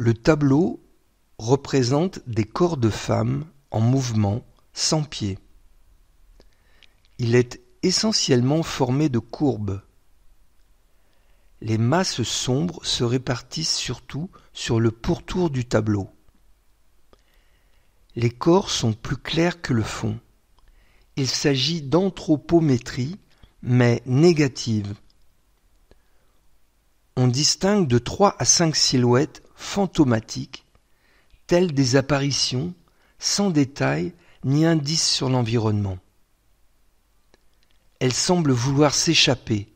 Le tableau représente des corps de femmes en mouvement, sans pieds. Il est essentiellement formé de courbes. Les masses sombres se répartissent surtout sur le pourtour du tableau. Les corps sont plus clairs que le fond. Il s'agit d'anthropométrie, mais négative. On distingue de trois à cinq silhouettes fantomatique telles des apparitions, sans détails ni indice sur l'environnement. Elles semblent vouloir s'échapper,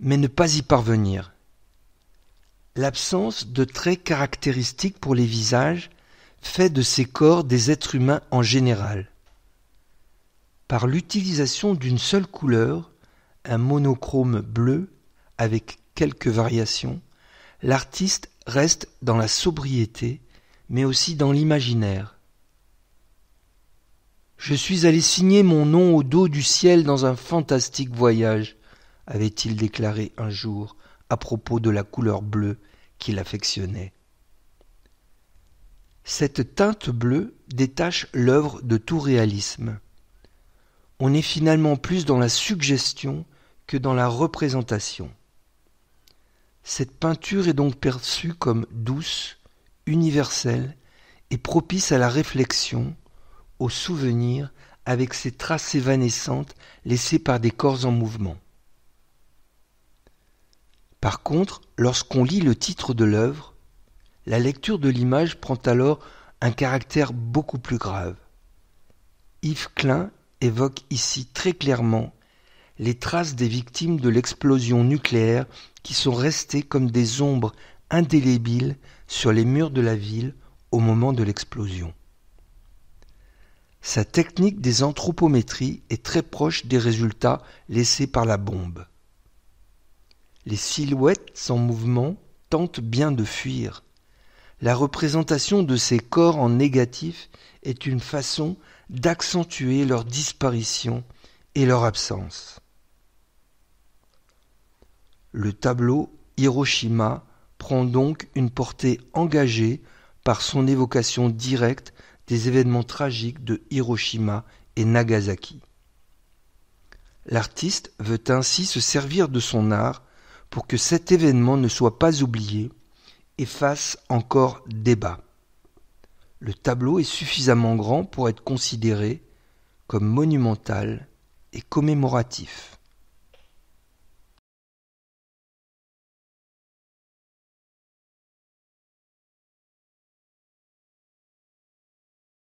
mais ne pas y parvenir. L'absence de traits caractéristiques pour les visages fait de ces corps des êtres humains en général. Par l'utilisation d'une seule couleur, un monochrome bleu avec quelques variations, l'artiste reste dans la sobriété, mais aussi dans l'imaginaire. Je suis allé signer mon nom au dos du ciel dans un fantastique voyage, avait-il déclaré un jour à propos de la couleur bleue qu'il affectionnait. Cette teinte bleue détache l'œuvre de tout réalisme. On est finalement plus dans la suggestion que dans la représentation. Cette peinture est donc perçue comme douce, universelle et propice à la réflexion, au souvenir avec ses traces évanescentes laissées par des corps en mouvement. Par contre, lorsqu'on lit le titre de l'œuvre, la lecture de l'image prend alors un caractère beaucoup plus grave. Yves Klein évoque ici très clairement les traces des victimes de l'explosion nucléaire qui sont restées comme des ombres indélébiles sur les murs de la ville au moment de l'explosion. Sa technique des anthropométries est très proche des résultats laissés par la bombe. Les silhouettes sans mouvement tentent bien de fuir. La représentation de ces corps en négatif est une façon d'accentuer leur disparition et leur absence. Le tableau Hiroshima prend donc une portée engagée par son évocation directe des événements tragiques de Hiroshima et Nagasaki. L'artiste veut ainsi se servir de son art pour que cet événement ne soit pas oublié et fasse encore débat. Le tableau est suffisamment grand pour être considéré comme monumental et commémoratif.